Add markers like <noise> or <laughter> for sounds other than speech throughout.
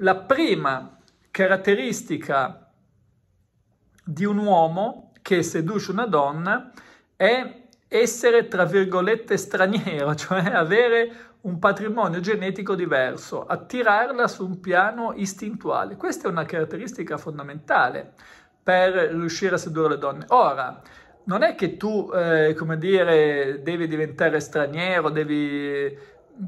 la prima caratteristica di un uomo che seduce una donna è essere, tra virgolette, straniero, <laughs> cioè avere un patrimonio genetico diverso, attirarla su un piano istintuale. Questa è una caratteristica fondamentale per riuscire a sedurre le donne. Ora, non è che tu, eh, come dire, devi diventare straniero, devi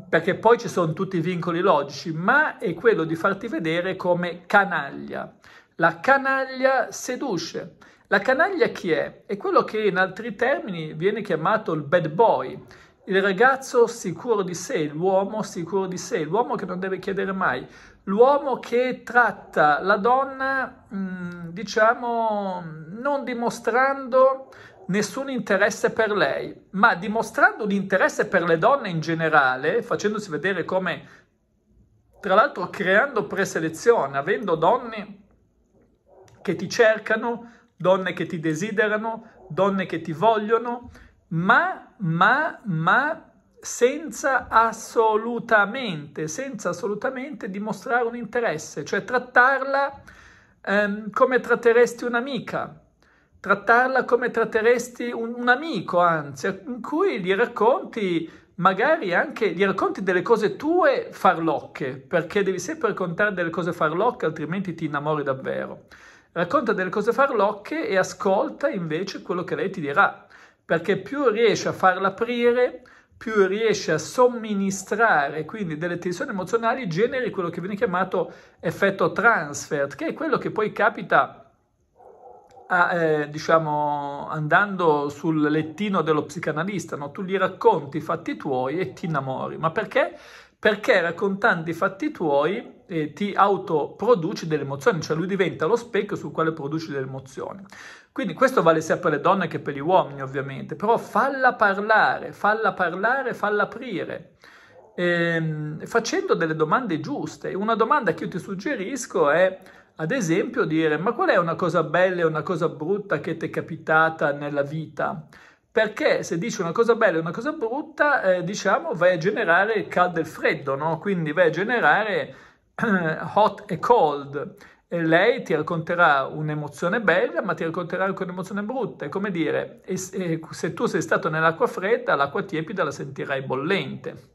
perché poi ci sono tutti i vincoli logici, ma è quello di farti vedere come canaglia. La canaglia seduce. La canaglia chi è? È quello che in altri termini viene chiamato il bad boy, il ragazzo sicuro di sé, l'uomo sicuro di sé, l'uomo che non deve chiedere mai, l'uomo che tratta la donna, mm, diciamo, non dimostrando nessun interesse per lei, ma dimostrando un interesse per le donne in generale, facendosi vedere come, tra l'altro creando preselezione, avendo donne che ti cercano, donne che ti desiderano, donne che ti vogliono, ma, ma, ma senza assolutamente, senza assolutamente dimostrare un interesse, cioè trattarla ehm, come tratteresti un'amica, trattarla come tratteresti un, un amico, anzi, in cui gli racconti magari anche gli racconti delle cose tue farlocche, perché devi sempre raccontare delle cose farlocche, altrimenti ti innamori davvero. Racconta delle cose farlocche e ascolta invece quello che lei ti dirà, perché più riesci a farla aprire, più riesci a somministrare quindi delle tensioni emozionali, generi quello che viene chiamato effetto transfert, che è quello che poi capita a, eh, diciamo, andando sul lettino dello psicanalista, no? tu gli racconti i fatti tuoi e ti innamori. Ma perché? Perché raccontando i fatti tuoi eh, ti autoproduci delle emozioni, cioè lui diventa lo specchio sul quale produci delle emozioni. Quindi questo vale sia per le donne che per gli uomini, ovviamente, però falla parlare, falla parlare, falla aprire ehm, facendo delle domande giuste. Una domanda che io ti suggerisco è, ad esempio, dire ma qual è una cosa bella e una cosa brutta che ti è capitata nella vita? Perché se dici una cosa bella e una cosa brutta, eh, diciamo, vai a generare il caldo e il freddo, no? Quindi vai a generare eh, hot e cold. E lei ti racconterà un'emozione bella, ma ti racconterà anche un'emozione brutta. È come dire, e se tu sei stato nell'acqua fredda, l'acqua tiepida la sentirai bollente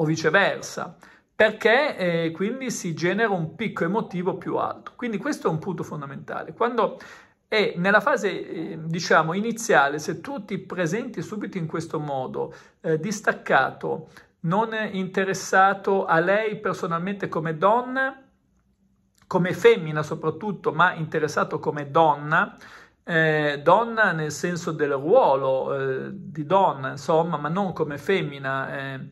o viceversa, perché eh, quindi si genera un picco emotivo più alto. Quindi questo è un punto fondamentale. Quando è nella fase, eh, diciamo, iniziale, se tu ti presenti subito in questo modo, eh, distaccato, non interessato a lei personalmente come donna, come femmina soprattutto, ma interessato come donna, eh, donna nel senso del ruolo eh, di donna, insomma, ma non come femmina eh,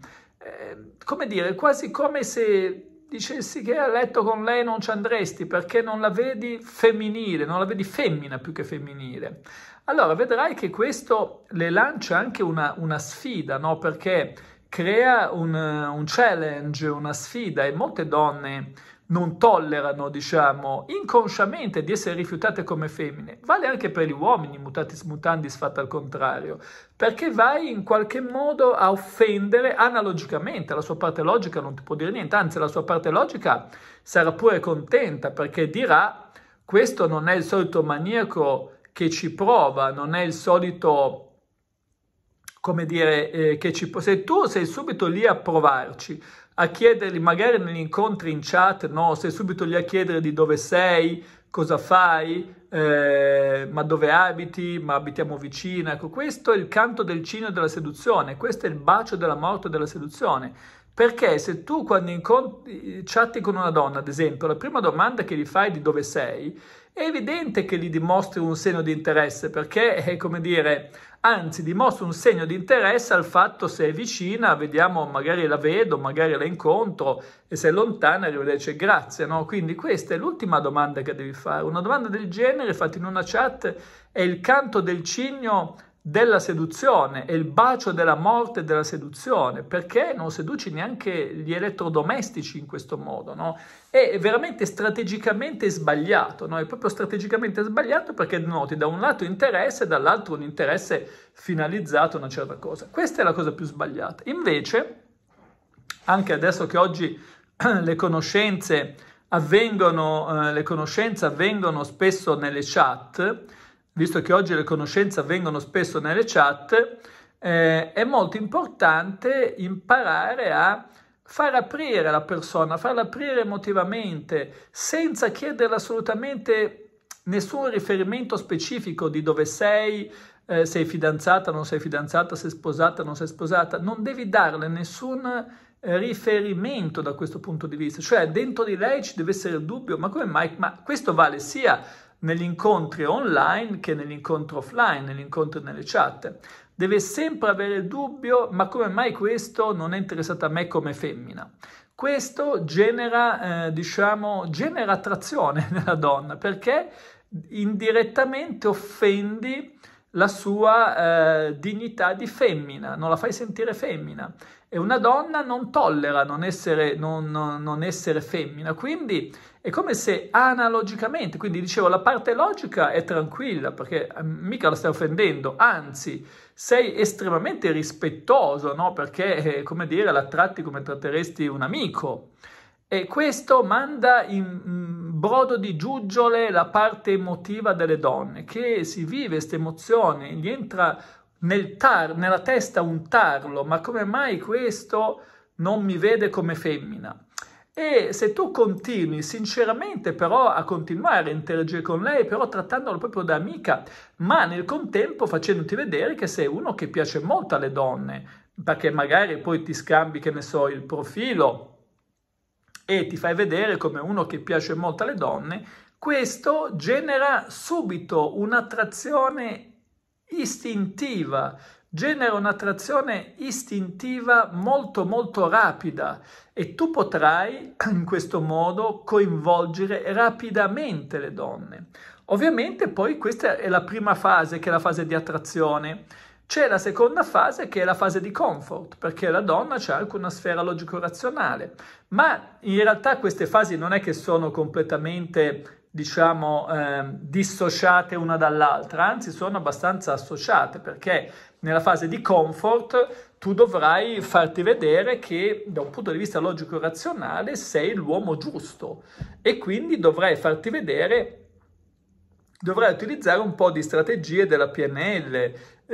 Ehm, come dire, quasi come se dicessi che a letto con lei non ci andresti perché non la vedi femminile, non la vedi femmina più che femminile. Allora vedrai che questo le lancia anche una, una sfida, no? perché crea un, un challenge, una sfida e molte donne non tollerano, diciamo, inconsciamente di essere rifiutate come femmine, vale anche per gli uomini mutatis mutandis fatta al contrario, perché vai in qualche modo a offendere analogicamente, la sua parte logica non ti può dire niente, anzi la sua parte logica sarà pure contenta perché dirà questo non è il solito maniaco che ci prova, non è il solito come dire, eh, che ci, se tu sei subito lì a provarci, a chiedergli magari negli incontri in chat, no, sei subito lì a chiedere di dove sei, cosa fai, eh, ma dove abiti, ma abitiamo vicino. Ecco, questo è il canto del cigno della seduzione, questo è il bacio della morte della seduzione. Perché se tu quando incontri, eh, chatti con una donna, ad esempio, la prima domanda che gli fai di dove sei, è evidente che gli dimostri un segno di interesse, perché <laughs> è come dire, anzi dimostri un segno di interesse al fatto se è vicina, vediamo, magari la vedo, magari la incontro, e se è lontana, rivederci, grazie, no? Quindi questa è l'ultima domanda che devi fare. Una domanda del genere fatta in una chat è il canto del cigno della seduzione, è il bacio della morte della seduzione, perché non seduci neanche gli elettrodomestici in questo modo, no? È veramente strategicamente sbagliato, no? È proprio strategicamente sbagliato perché noti da un lato interesse e dall'altro un interesse finalizzato a una certa cosa. Questa è la cosa più sbagliata. Invece, anche adesso che oggi <clears throat> le conoscenze avvengono, eh, le conoscenze avvengono spesso nelle chat, visto che oggi le conoscenze avvengono spesso nelle chat, eh, è molto importante imparare a far aprire la persona, farla aprire emotivamente, senza chiederle assolutamente nessun riferimento specifico di dove sei, eh, sei fidanzata, non sei fidanzata, sei sposata, non sei sposata, non devi darle nessun eh, riferimento da questo punto di vista, cioè dentro di lei ci deve essere il dubbio, ma come mai? Ma questo vale sia negli incontri online che negli incontri offline, negli incontri nelle chat. Deve sempre avere il dubbio, ma come mai questo non è interessato a me come femmina? Questo genera, eh, diciamo, genera attrazione <laughs> nella donna perché indirettamente offendi la sua eh, dignità di femmina, non la fai sentire femmina. E una donna non tollera non essere, non, non essere femmina, quindi è come se analogicamente, quindi dicevo, la parte logica è tranquilla perché ehm, mica la stai offendendo, anzi sei estremamente rispettoso, no? Perché, eh, come dire, la tratti come tratteresti un amico. E questo manda in mm, brodo di giuggiole la parte emotiva delle donne, che si vive queste emozioni, gli entra nel tar, nella testa un tarlo, ma come mai questo non mi vede come femmina? E se tu continui sinceramente però a continuare a interagire con lei, però trattandola proprio da amica, ma nel contempo facendoti vedere che sei uno che piace molto alle donne, perché magari poi ti scambi, che ne so, il profilo e ti fai vedere come uno che piace molto alle donne, questo genera subito un'attrazione istintiva genera un'attrazione istintiva molto molto rapida e tu potrai <clears throat> in questo modo coinvolgere rapidamente le donne. Ovviamente poi questa è la prima fase che è la fase di attrazione. C'è la seconda fase che è la fase di comfort, perché la donna ha anche una sfera logico-razionale, ma in realtà queste fasi non è che sono completamente diciamo, eh, dissociate una dall'altra, anzi sono abbastanza associate perché nella fase di comfort tu dovrai farti vedere che da un punto di vista logico-razionale e sei l'uomo giusto e quindi dovrai farti vedere, dovrai utilizzare un po' di strategie della PNL,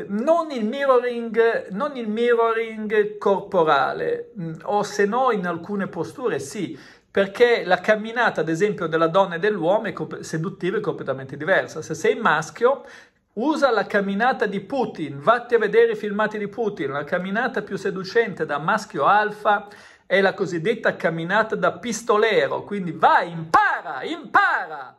non il mirroring, non il mirroring corporale mm, o se no in alcune posture sì, perché la camminata, ad esempio, della donna e dell'uomo è seduttiva e completamente diversa. Se sei maschio, Usa la camminata di Putin, vatti a vedere i filmati di Putin, la camminata più seducente da maschio alfa è la cosiddetta camminata da pistolero, quindi vai, impara, impara!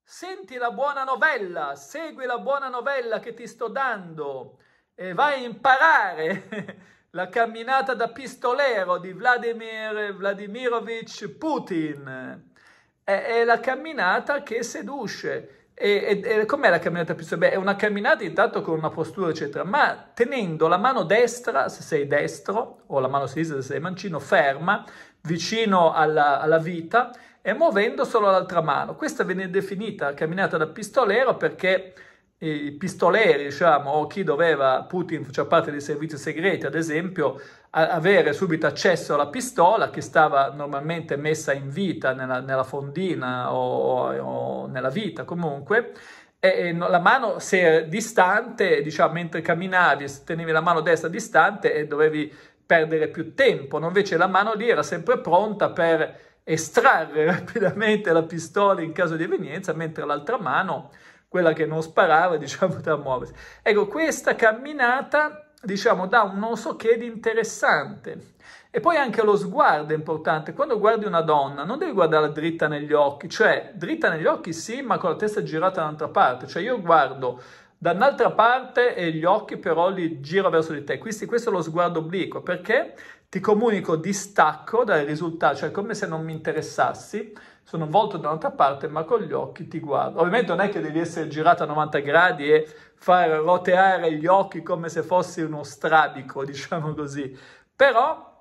Senti la buona novella, segui la buona novella che ti sto dando e vai a imparare <laughs> la camminata da pistolero di Vladimir Vladimirovich Putin. È, è la camminata che seduce e, e, e com'è la camminata più Beh, è una camminata intanto con una postura, eccetera, ma tenendo la mano destra, se sei destro, o la mano sinistra, se sei mancino, ferma, vicino alla, alla vita, e muovendo solo l'altra mano. Questa viene definita camminata da pistolero perché i pistoleri, diciamo, o chi doveva, Putin faceva parte dei servizi segreti, ad esempio, avere subito accesso alla pistola che stava normalmente messa in vita nella, nella fondina o, o, nella vita comunque. E, la mano, se distante, diciamo, mentre camminavi, se tenevi la mano destra distante e eh, dovevi perdere più tempo, no? invece la mano lì era sempre pronta per estrarre <laughs> rapidamente la pistola in caso di evenienza, mentre l'altra mano quella che non sparava, <laughs> diciamo, da muoversi. Ecco, questa camminata, diciamo, dà un non so che di interessante. E poi anche lo sguardo è importante. Quando guardi una donna, non devi guardarla dritta negli occhi, cioè dritta negli occhi sì, ma con la testa girata da un'altra parte. Cioè io guardo un'altra parte e gli occhi però li giro verso di te, quindi questo è lo sguardo obliquo, perché ti comunico distacco dal risultato, cioè come se non mi interessassi, sono volto da un'altra parte ma con gli occhi ti guardo. Ovviamente non è che devi essere girato a 90 gradi e far roteare gli occhi come se fossi uno strabico, <laughs> diciamo così, però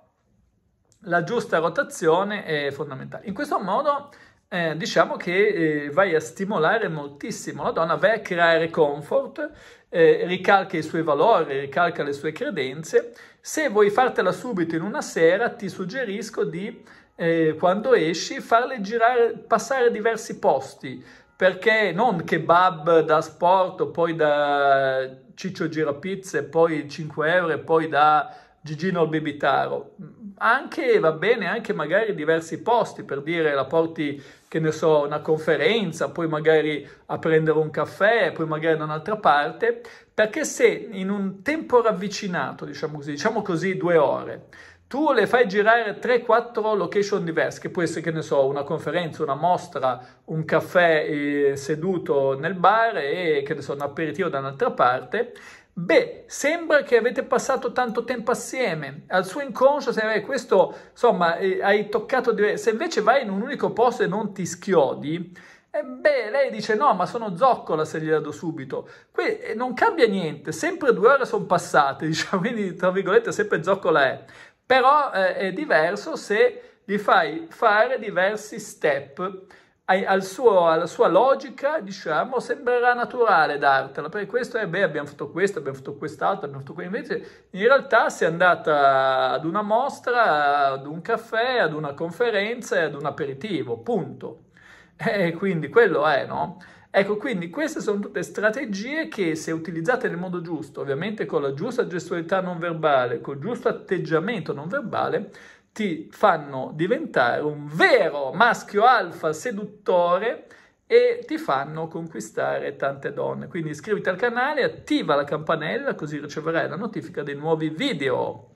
la giusta rotazione è fondamentale. In questo modo eh, diciamo che eh, vai a stimolare moltissimo la donna, vai a creare comfort, eh, ricalca i suoi valori, ricalca le sue credenze. Se vuoi fartela subito in una sera, ti suggerisco di, eh, quando esci, farle girare, passare diversi posti, perché non kebab da sport, poi da Ciccio Girapizze, poi 5 euro, poi da Gigino al Bibitaro anche, va bene, anche magari diversi posti, per dire la porti, che ne so, una conferenza, poi magari a prendere un caffè, poi magari da un'altra parte, perché se in un tempo ravvicinato, diciamo così, diciamo così due ore, tu le fai girare 3-4 location diverse, che può essere, che ne so, una conferenza, una mostra, un caffè eh, seduto nel bar e, che ne so, un aperitivo da un'altra parte, Beh, sembra che avete passato tanto tempo assieme. Al suo inconscio, se questo, insomma, eh, hai toccato di... Se invece vai in un unico posto e non ti schiodi, eh, beh, lei dice no, ma sono zoccola se gliela do subito. Qui eh, non cambia niente, sempre due ore sono passate, <laughs> diciamo, quindi tra virgolette sempre zoccola è. Però eh, è diverso se gli fai fare diversi step al suo, alla sua logica, diciamo, sembrerà naturale dartela, perché questo è, beh, abbiamo fatto questo, abbiamo fatto quest'altro, abbiamo fatto quello. Invece, in realtà, si è andata ad una mostra, ad un caffè, ad una conferenza e ad un aperitivo, punto. <laughs> E quindi quello è, no? Ecco, quindi queste sono tutte strategie che se utilizzate nel modo giusto, ovviamente con la giusta gestualità non verbale, col giusto atteggiamento non verbale, ti fanno diventare un vero maschio alfa seduttore e ti fanno conquistare tante donne. Quindi iscriviti al canale, attiva la campanella così riceverai la notifica dei nuovi video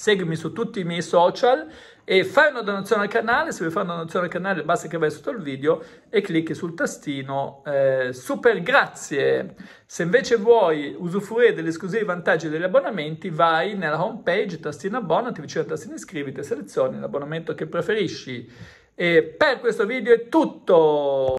seguimi su tutti i miei social e fai una donazione al canale, se vuoi fare una donazione al canale basta che vai sotto il video e clicchi sul tastino eh, super grazie. Se invece vuoi usufruire degli esclusivi vantaggi degli abbonamenti vai nella home page, tastino abbonati, vicino al tastino iscriviti e selezioni l'abbonamento che preferisci. E per questo video è tutto!